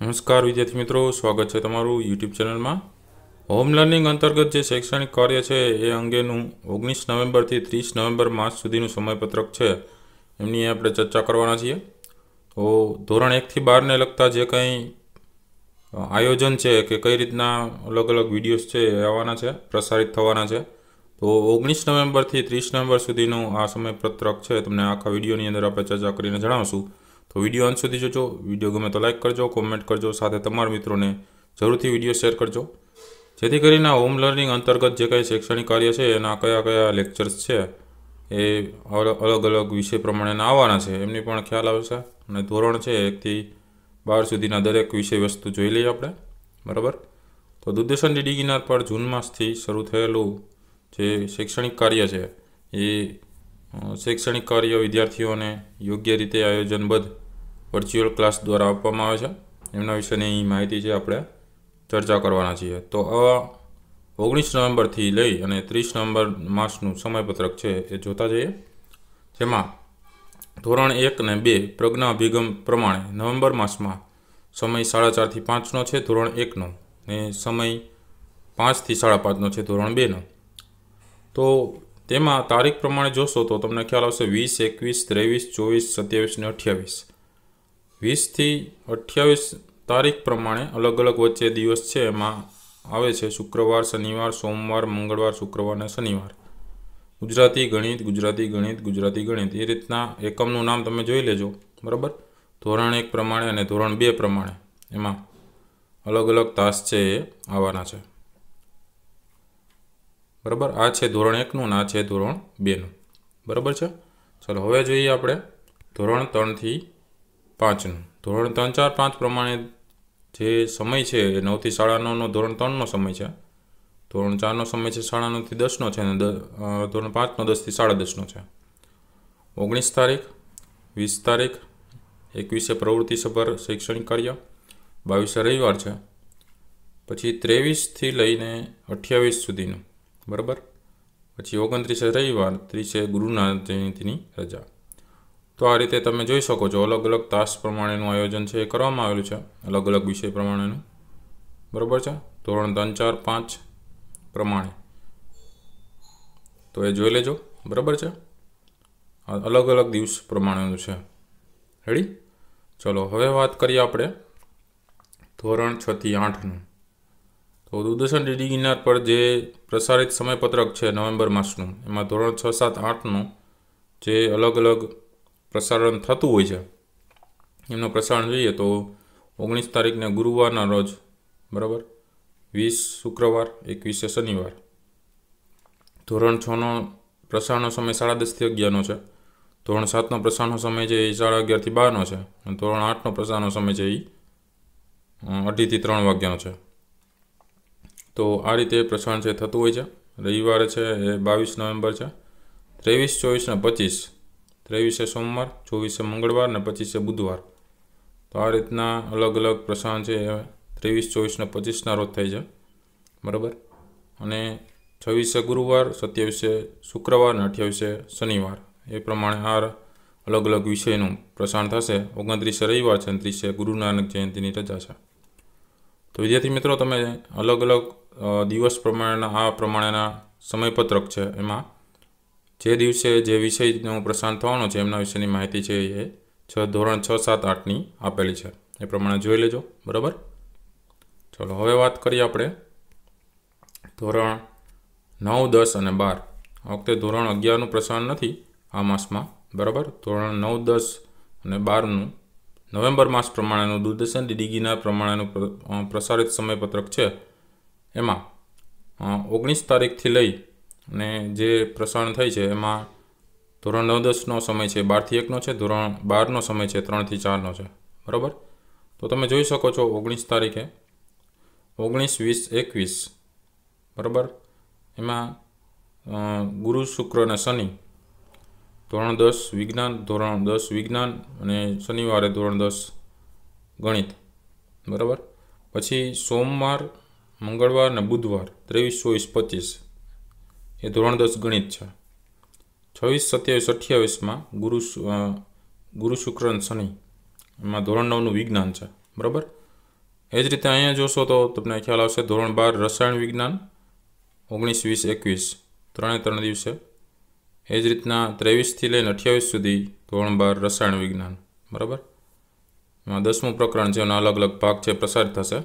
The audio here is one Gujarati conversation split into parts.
નમસ્કાર વિદ્યાર્થી મિત્રો સ્વાગત છે તમારું યુટ્યુબ ચેનલમાં હોમ લર્નિંગ અંતર્ગત જે શૈક્ષણિક કાર્ય છે એ અંગેનું ઓગણીસ નવેમ્બરથી ત્રીસ નવેમ્બર માસ સુધીનું સમયપત્રક છે એમની આપણે ચર્ચા કરવાના છીએ તો ધોરણ એકથી બારને લગતા જે કંઈ આયોજન છે કે કઈ રીતના અલગ અલગ વિડીયોઝ છે એ આવવાના છે પ્રસારિત થવાના છે તો ઓગણીસ નવેમ્બરથી ત્રીસ નવેમ્બર સુધીનું આ સમયપત્રક છે તમને આખા વિડીયોની અંદર આપણે ચર્ચા કરીને જણાવશું તો વિડીયો અંત સુધી જોજો વિડીયો ગમે તો લાઇક કરજો કોમેન્ટ કરજો સાથે તમારા મિત્રોને જરૂરથી વિડીયો શેર કરજો જેથી કરીને હોમ લર્નિંગ અંતર્ગત જે કાંઈ શૈક્ષણિક કાર્ય છે એના કયા કયા લેક્ચર્સ છે એ અલગ અલગ વિષય પ્રમાણેના આવવાના છે એમની પણ ખ્યાલ આવશે અને ધોરણ છે એકથી બાર સુધીના દરેક વિષય વસ્તુ જોઈ લઈએ આપણે બરાબર તો દૂરદર્શન ડીડી ગિનાર પર જૂન માસથી શરૂ થયેલું જે શૈક્ષણિક કાર્ય છે એ શૈક્ષણિક કાર્ય વિદ્યાર્થીઓને યોગ્ય રીતે આયોજનબદ્ધ વર્ચ્યુઅલ ક્લાસ દ્વારા આપવામાં આવે છે એમના વિશેની માહિતી છે આપણે ચર્ચા કરવાના છીએ તો આવા ઓગણીસ નવેમ્બરથી લઈ અને ત્રીસ નવેમ્બર માસનું સમયપત્રક છે એ જોતા જઈએ જેમાં ધોરણ એક અને બે પ્રજ્ઞા અભિગમ પ્રમાણે નવેમ્બર માસમાં સમય સાડા ચારથી પાંચનો છે ધોરણ એકનો ને સમય પાંચથી સાડા પાંચનો છે ધોરણ બેનો તો તેમાં તારીખ પ્રમાણે જોશો તો તમને ખ્યાલ આવશે વીસ એકવીસ ત્રેવીસ ચોવીસ સત્યાવીસ ને અઠ્યાવીસ વીસથી અઠ્યાવીસ તારીખ પ્રમાણે અલગ અલગ વચ્ચે દિવસ છે એમાં આવે છે શુક્રવાર શનિવાર સોમવાર મંગળવાર શુક્રવાર અને શનિવાર ગુજરાતી ગણિત ગુજરાતી ગણિત ગુજરાતી ગણિત એ રીતના એકમનું નામ તમે જોઈ લેજો બરાબર ધોરણ એક પ્રમાણે અને ધોરણ બે પ્રમાણે એમાં અલગ અલગ તાસ છે એ આવવાના છે બરાબર આ છે ધોરણ એકનું અને આ છે ધોરણ બેનું બરાબર છે ચલો હવે જોઈએ આપણે ધોરણ ત્રણથી પાંચનું ધોરણ ત્રણ ચાર પાંચ પ્રમાણે જે સમય છે એ નવથી સાડા નવનો ધોરણ ત્રણનો સમય છે ધોરણ ચારનો સમય છે સાડા નવથી દસનો છે અને ધોરણ પાંચનો દસથી સાડા દસનો છે ઓગણીસ તારીખ વીસ તારીખ એકવીસે પ્રવૃત્તિ સભર શૈક્ષણિક કાર્ય બાવીસે રવિવાર છે પછી ત્રેવીસથી લઈને અઠ્યાવીસ સુધીનું બરાબર પછી ઓગણત્રીસે રવિવાર ત્રીસે ગુરુના જયંતીની રજા તો આ રીતે તમે જોઈ શકો છો અલગ અલગ તાસ પ્રમાણેનું આયોજન છે એ કરવામાં આવેલું છે અલગ અલગ વિષય પ્રમાણેનું બરાબર છે ધોરણ ત્રણ ચાર પાંચ પ્રમાણે તો એ જોઈ લેજો બરાબર છે અલગ અલગ દિવસ પ્રમાણેનું છે રેડી ચલો હવે વાત કરીએ આપણે ધોરણ છથી આઠનું તો દૂરદર્શન ડીડી ગિનાર પર જે પ્રસારિત સમયપત્રક છે નવેમ્બર માસનું એમાં ધોરણ છ સાત આઠનું જે અલગ અલગ પ્રસારણ થતું હોય છે એમનું પ્રસારણ જોઈએ તો ઓગણીસ તારીખને ગુરુવારના રોજ બરાબર વીસ શુક્રવાર એકવીસે શનિવાર ધોરણ છનો પ્રસારણનો સમય સાડા દસથી અગિયારનો છે ધોરણ સાતનો પ્રસારણનો સમય છે એ સાડા અગિયારથી બારનો છે અને ધોરણ આઠનો પ્રસારણનો સમય છે એ અઢીથી ત્રણ વાગ્યાનો છે તો આ રીતે પ્રસારણ છે થતું હોય છે રવિવારે છે એ બાવીસ નવેમ્બર છે ત્રેવીસ ચોવીસ ને પચીસ ત્રેવીસે સોમવાર ચોવીસે મંગળવાર અને પચીસે બુધવાર તો આ રીતના અલગ અલગ પ્રસંગ છે ત્રેવીસ ચોવીસને પચીસના રોજ થાય છે બરાબર અને છવ્વીસે ગુરુવાર સત્યાવીસે શુક્રવાર અને અઠ્યાવીસે શનિવાર એ પ્રમાણે આ અલગ અલગ વિષયનું પ્રસારણ થશે ઓગણત્રીસે રવિવાર છે અને ત્રીસે ગુરુ નાનક જયંતિની રજા છે તો વિદ્યાર્થી મિત્રો તમે અલગ અલગ દિવસ પ્રમાણેના આ પ્રમાણેના સમયપત્રક છે એમાં જે દિવસે જે વિષયનું પ્રસારણ થવાનો છે એમના વિશેની માહિતી છે એ છ ધોરણ છ સાત આઠની આપેલી છે એ પ્રમાણે જોઈ લેજો બરાબર ચલો હવે વાત કરીએ આપણે ધોરણ નવ દસ અને બાર આ વખતે ધોરણ અગિયારનું પ્રસારણ નથી આ માસમાં બરાબર ધોરણ નવ દસ અને બારનું નવેમ્બર માસ પ્રમાણેનું દૂરદર્શન ડીડીગીના પ્રમાણેનું પ્રસારિત સમયપત્રક છે એમાં ઓગણીસ તારીખથી લઈ ને જે પ્રસારણ થઈ છે એમાં ધોરણ નવ દસનો સમય છે બારથી એકનો છે ધોરણ બારનો સમય છે ત્રણથી ચારનો છે બરાબર તો તમે જોઈ શકો છો ઓગણીસ તારીખે ઓગણીસ વીસ એકવીસ બરાબર એમાં ગુરુ શુક્ર અને શનિ ધોરણ દસ વિજ્ઞાન ધોરણ દસ વિજ્ઞાન અને શનિવારે ધોરણ દસ ગણિત બરાબર પછી સોમવાર મંગળવાર અને બુધવાર ત્રેવીસ ચોવીસ પચીસ એ ધોરણ દસ ગણિત છે છવ્વીસ સત્યાવીસ અઠ્યાવીસમાં ગુરુ ગુરુ શુક્ર અને શનિ એમાં ધોરણ નવનું વિજ્ઞાન છે બરાબર એ જ રીતે અહીંયા જોશો તો તમને ખ્યાલ આવશે ધોરણ બાર રસાયણ વિજ્ઞાન ઓગણીસ વીસ એકવીસ ત્રણે ત્રણ દિવસે એ જ રીતના ત્રેવીસથી લઈને અઠ્યાવીસ સુધી ધોરણ બાર રસાયણ વિજ્ઞાન બરાબર એમાં દસમું પ્રકરણ છે એના અલગ અલગ ભાગ છે પ્રસાર થશે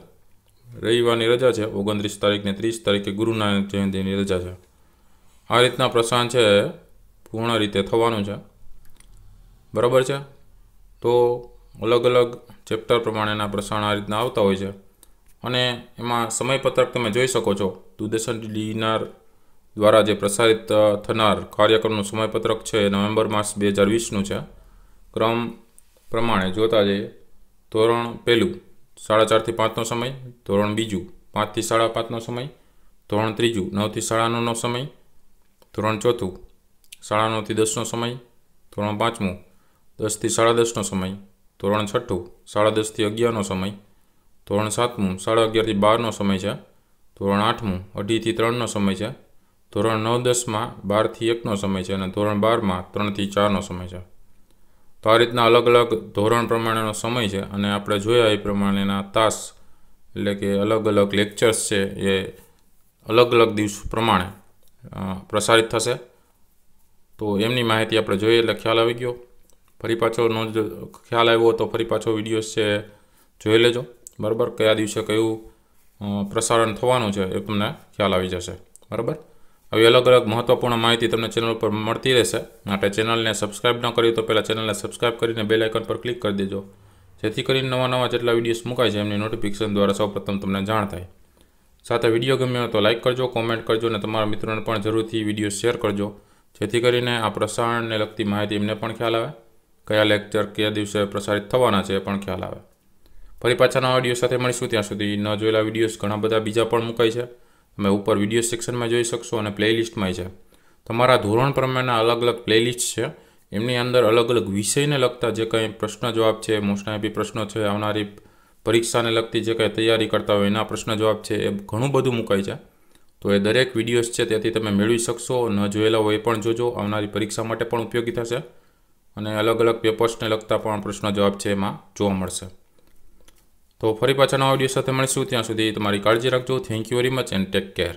રવિવારની રજા છે ઓગણત્રીસ તારીખને ત્રીસ તારીખે ગુરુનાનક જયંતિની રજા છે આ રીતના પ્રસારણ છે પૂર્ણ રીતે થવાનું છે બરાબર છે તો અલગ અલગ ચેપ્ટર પ્રમાણેના પ્રસારણ આ રીતના આવતા હોય છે અને એમાં સમયપત્રક તમે જોઈ શકો છો દૂરદર્શન ડીનાર દ્વારા જે પ્રસારિત થનાર કાર્યક્રમનું સમયપત્રક છે નવેમ્બર માસ બે હજાર વીસનું છે ક્રમ પ્રમાણે જોતા જઈએ ધોરણ પહેલું સાડા ચારથી પાંચનો સમય ધોરણ બીજું પાંચથી સાડા પાંચનો સમય ધોરણ ત્રીજું નવથી સાડા નવનો સમય ધોરણ ચોથું સાડા નવથી દસનો સમય ધોરણ પાંચમું દસથી સાડા દસનો સમય ધોરણ છઠ્ઠું સાડા દસથી અગિયારનો સમય ધોરણ સાતમું સાડા અગિયારથી બારનો સમય છે ધોરણ આઠમું અઢીથી ત્રણનો સમય છે ધોરણ નવ દસમાં બારથી એકનો સમય છે અને ધોરણ બારમાં ત્રણથી ચારનો સમય છે તો આ રીતના અલગ અલગ ધોરણ પ્રમાણેનો સમય છે અને આપણે જોયા એ પ્રમાણેના તાસ એટલે કે અલગ અલગ લેક્ચર્સ છે એ અલગ અલગ દિવસ પ્રમાણે પ્રસારિત થશે તો એમની માહિતી આપણે જોઈએ એટલે ખ્યાલ આવી ગયો ફરી પાછો નો ખ્યાલ આવ્યો તો ફરી પાછો વિડીયો છે જોઈ લેજો બરાબર કયા દિવસે કયું પ્રસારણ થવાનું છે એ તમને ખ્યાલ આવી જશે બરાબર આવી અલગ અલગ મહત્વપૂર્ણ માહિતી તમને ચેનલ પર મળતી રહેશે માટે ચેનલને સબસ્ક્રાઇબ ન કરી તો પહેલાં ચેનલને સબસ્ક્રાઇબ કરીને બે લાઇકન પર ક્લિક કરી દેજો જેથી કરીને નવા નવા જેટલા વિડીયોઝ મુકાય છે એમની નોટિફિકેશન દ્વારા સૌપ્રથમ તમને જાણ થાય સાથે વિડીયો ગમ્યો તો લાઇક કરજો કોમેન્ટ કરજો અને તમારા મિત્રોને પણ જરૂરથી વિડીયો શેર કરજો જેથી કરીને આ પ્રસારણને લગતી માહિતી એમને પણ ખ્યાલ આવે કયા લેક્ચર કયા દિવસે પ્રસારિત થવાના છે એ પણ ખ્યાલ આવે ફરી પાછાના વિડીયો સાથે મળીશું ત્યાં સુધી ન જોયેલા વિડીયોઝ ઘણા બધા બીજા પણ મુકાય છે તમે ઉપર વિડીયો સેક્શનમાં જોઈ શકશો અને પ્લેલિસ્ટમાં છે તમારા ધોરણ પ્રમાણેના અલગ અલગ પ્લેલિસ્ટ છે એમની અંદર અલગ અલગ વિષયને લગતા જે કંઈ પ્રશ્ન જવાબ છે મોસ્ટ પ્રશ્નો છે આવનારી પરીક્ષાને લગતી જે કંઈ તૈયારી કરતા હોય એના પ્રશ્ન જવાબ છે એ ઘણું બધું મુકાય છે તો એ દરેક વિડીયોઝ છે તેથી તમે મેળવી શકશો ન જોયેલા હોય એ પણ જોજો આવનારી પરીક્ષા માટે પણ ઉપયોગી થશે અને અલગ અલગ પેપર્સને લગતા પણ પ્રશ્ન જવાબ છે એમાં જોવા મળશે તો ફરી પાછા નવા વિડીયો સાથે મળીશું ત્યાં સુધી તમારી કાળજી રાખજો thank you very much and take care